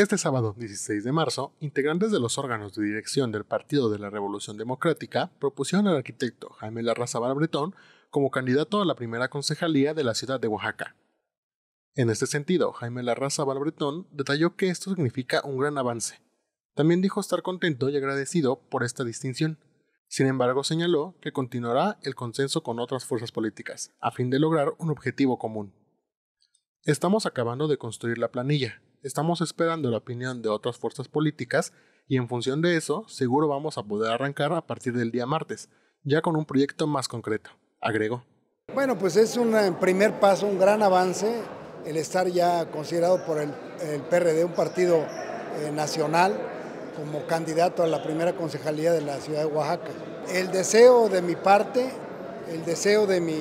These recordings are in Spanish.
Este sábado 16 de marzo, integrantes de los órganos de dirección del Partido de la Revolución Democrática propusieron al arquitecto Jaime Larrazábal Bretón como candidato a la primera concejalía de la ciudad de Oaxaca. En este sentido, Jaime Larrazábal Bretón detalló que esto significa un gran avance. También dijo estar contento y agradecido por esta distinción. Sin embargo, señaló que continuará el consenso con otras fuerzas políticas, a fin de lograr un objetivo común. Estamos acabando de construir la planilla, estamos esperando la opinión de otras fuerzas políticas y en función de eso seguro vamos a poder arrancar a partir del día martes, ya con un proyecto más concreto, agregó. Bueno, pues es un eh, primer paso, un gran avance, el estar ya considerado por el, el PRD un partido eh, nacional como candidato a la primera concejalía de la ciudad de Oaxaca. El deseo de mi parte, el deseo de mi,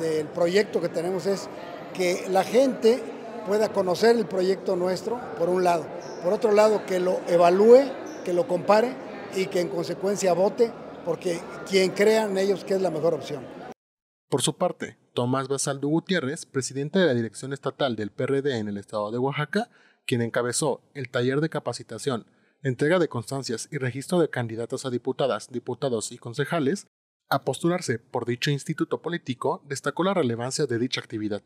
del proyecto que tenemos es que la gente pueda conocer el proyecto nuestro, por un lado. Por otro lado, que lo evalúe, que lo compare y que en consecuencia vote, porque quien crean ellos que es la mejor opción. Por su parte, Tomás Basaldo Gutiérrez, presidente de la Dirección Estatal del PRD en el estado de Oaxaca, quien encabezó el taller de capacitación, entrega de constancias y registro de candidatas a diputadas, diputados y concejales, a postularse por dicho instituto político, destacó la relevancia de dicha actividad.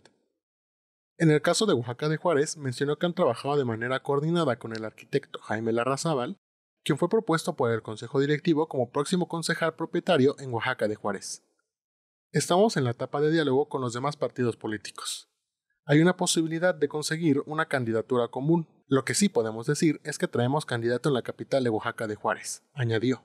En el caso de Oaxaca de Juárez, mencionó que han trabajado de manera coordinada con el arquitecto Jaime Larrazábal, quien fue propuesto por el Consejo Directivo como próximo concejal propietario en Oaxaca de Juárez. Estamos en la etapa de diálogo con los demás partidos políticos. Hay una posibilidad de conseguir una candidatura común. Lo que sí podemos decir es que traemos candidato en la capital de Oaxaca de Juárez, añadió.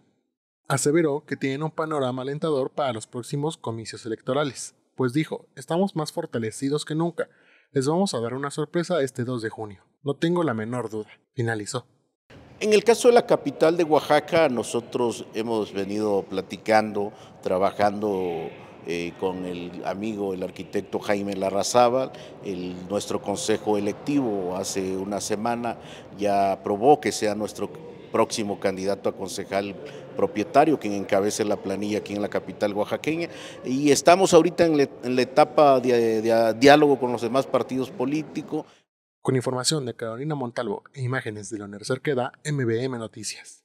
Aseveró que tienen un panorama alentador para los próximos comicios electorales, pues dijo, estamos más fortalecidos que nunca, les vamos a dar una sorpresa este 2 de junio. No tengo la menor duda. Finalizó. En el caso de la capital de Oaxaca, nosotros hemos venido platicando, trabajando eh, con el amigo, el arquitecto Jaime Larrazábal, el, nuestro consejo electivo hace una semana ya aprobó que sea nuestro próximo candidato a concejal propietario, quien encabece la planilla aquí en la capital oaxaqueña. Y estamos ahorita en, la etapa de, diálogo con los demás partidos políticos. Con información de Carolina Montalvo e imágenes de Leonel Cerqueda, MBM Noticias.